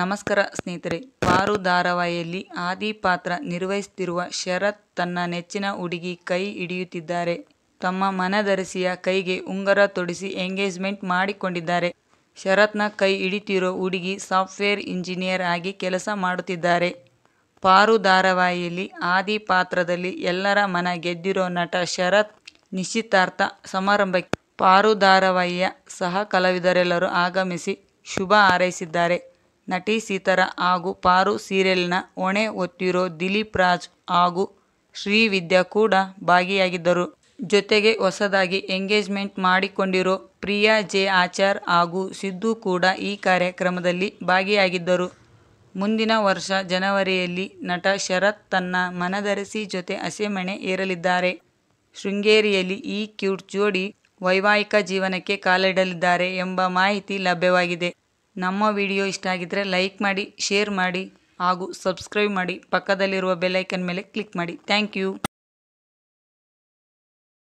ನಮಸ್ಕಾರ ಸ್ನೇಹಿತರೆ ಪಾರು ಧಾರಾವಾಹಿಯಲ್ಲಿ ಆದಿ ಪಾತ್ರ ನಿರ್ವಹಿಸುತ್ತಿರುವ ಶರತ್ ತನ್ನ ನೆಚ್ಚಿನ ಹುಡುಗಿ ಕೈ ಹಿಡಿಯುತ್ತಿದ್ದಾರೆ ತಮ್ಮ ಮನದರಿಸಿಯ ಕೈಗೆ ಉಂಗರ ತೊಡಿಸಿ ಎಂಗೇಜ್ಮೆಂಟ್ ಮಾಡಿಕೊಂಡಿದ್ದಾರೆ ಶರತ್ನ ಕೈ ಹಿಡಿತಿರೋ ಹುಡುಗಿ ಸಾಫ್ಟ್ವೇರ್ ಇಂಜಿನಿಯರ್ ಆಗಿ ಕೆಲಸ ಮಾಡುತ್ತಿದ್ದಾರೆ ಪಾರು ಧಾರಾವಾಹಿಯಲ್ಲಿ ಆದಿ ಪಾತ್ರದಲ್ಲಿ ಎಲ್ಲರ ಮನ ಗೆದ್ದಿರೋ ನಟ ಶರತ್ ನಿಶ್ಚಿತಾರ್ಥ ಸಮಾರಂಭಕ್ಕೆ ಪಾರು ಧಾರಾವಾಹಿಯ ಸಹ ಕಲಾವಿದರೆಲ್ಲರೂ ಆಗಮಿಸಿ ಶುಭ ಹಾರೈಸಿದ್ದಾರೆ ನಟಿ ಸೀತಾರಾ ಹಾಗೂ ಪಾರು ಸೀರಿಯಲ್ನ ಹೊಣೆ ಹೊತ್ತಿರೋ ದಿಲೀಪ್ ರಾಜ್ ಹಾಗೂ ಶ್ರೀವಿದ್ಯಾ ಕೂಡ ಭಾಗಿಯಾಗಿದ್ದರು. ಜೊತೆಗೆ ಹೊಸದಾಗಿ ಎಂಗೇಜ್ಮೆಂಟ್ ಮಾಡಿಕೊಂಡಿರೋ ಪ್ರಿಯಾ ಜೆ. ಆಚಾರ್ ಹಾಗೂ ಸಿದ್ದು ಕೂಡ ಈ ಕಾರ್ಯಕ್ರಮದಲ್ಲಿ ಭಾಗಿಯಾಗಿದ್ದರು. ಮುಂದಿನ ವರ್ಷ ಜನವರಿಯಲ್ಲಿ ನಟ ಶರತ್ ತನ್ನ ಮನದರಸಿ ಜೊತೆ ಹಸೆಮಣೆ ಏರಲಿದ್ದಾರೆ. ಶೃಂಗೇರಿಯಲ್ಲಿ ಈ ಕ್ಯೂಟ್ ಜೋಡಿ ವೈವಾಹಿಕ ಜೀವನಕ್ಕೆ ಕಾಲಿಡಲಿದ್ದಾರೆ ಎಂಬ ಮಾಹಿತಿ ಲಭ್ಯವಾಗಿದೆ. ನಮ್ಮ ವಿಡಿಯೋ ಇಷ್ಟ ಆಗಿದ್ದರೆ ಲೈಕ್ ಮಾಡಿ ಶೇರ್ ಮಾಡಿ ಹಾಗೂ ಸಬ್ಸ್ಕ್ರೈಬ್ ಮಾಡಿ ಪಕ್ಕದಲ್ಲಿರುವ ಬೆಲ್ಲೈಕನ್ ಮೇಲೆ ಕ್ಲಿಕ್ ಮಾಡಿ ಥ್ಯಾಂಕ್ ಯು